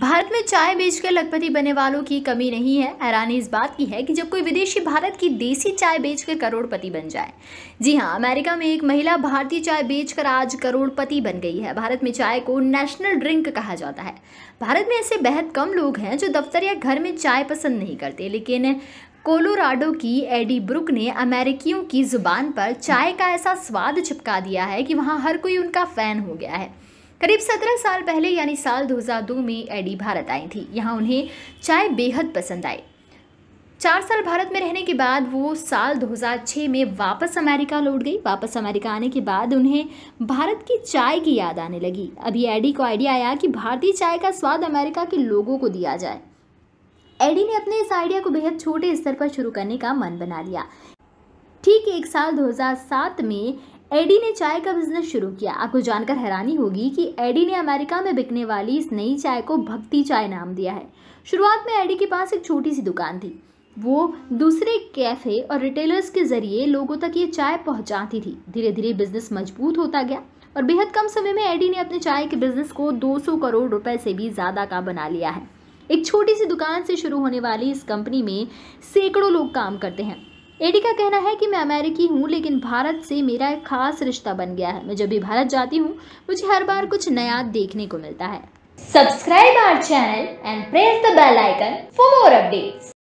भारत में चाय बेचकर लखपति बने वालों की कमी नहीं है हैरानी इस बात की है कि जब कोई विदेशी भारत की देसी चाय बेचकर करोड़पति बन जाए जी हाँ अमेरिका में एक महिला भारतीय चाय बेचकर आज करोड़पति बन गई है भारत में चाय को नेशनल ड्रिंक कहा जाता है भारत में ऐसे बेहद कम लोग हैं जो दफ्तर या घर में चाय पसंद नहीं करते लेकिन कोलोराडो की एडी ब्रुक ने अमेरिकियों की जुबान पर चाय का ऐसा स्वाद चिपका दिया है कि वहाँ हर कोई उनका फ़ैन हो गया है करीब 17 साल पहले यानी साल 2002 में एडी भारत आई थी यहाँ उन्हें चाय बेहद पसंद आई चार साल भारत में रहने के बाद वो साल 2006 में वापस अमेरिका लौट गई वापस अमेरिका आने के बाद उन्हें भारत की चाय की याद आने लगी अभी एडी को आइडिया आया कि भारतीय चाय का स्वाद अमेरिका के लोगों को दिया जाए एडी ने अपने इस आइडिया को बेहद छोटे स्तर पर शुरू करने का मन बना लिया ठीक एक साल 2007 में एडी ने चाय का बिजनेस शुरू किया आपको जानकर हैरानी होगी कि एडी ने अमेरिका में बिकने वाली इस नई चाय को भक्ति चाय नाम दिया है शुरुआत में एडी के पास एक छोटी सी दुकान थी वो दूसरे कैफ़े और रिटेलर्स के ज़रिए लोगों तक ये चाय पहुंचाती थी धीरे धीरे बिजनेस मजबूत होता गया और बेहद कम समय में एडी ने अपने चाय के बिजनेस को 200 करोड़ रुपए से भी ज़्यादा का बना लिया है एक छोटी सी दुकान से शुरू होने वाली इस कंपनी में सैकड़ों लोग काम करते हैं एडी का कहना है कि मैं अमेरिकी हूँ लेकिन भारत से मेरा एक खास रिश्ता बन गया है मैं जब भी भारत जाती हूँ मुझे हर बार कुछ नया देखने को मिलता है subscribe our channel and press the bell icon for more updates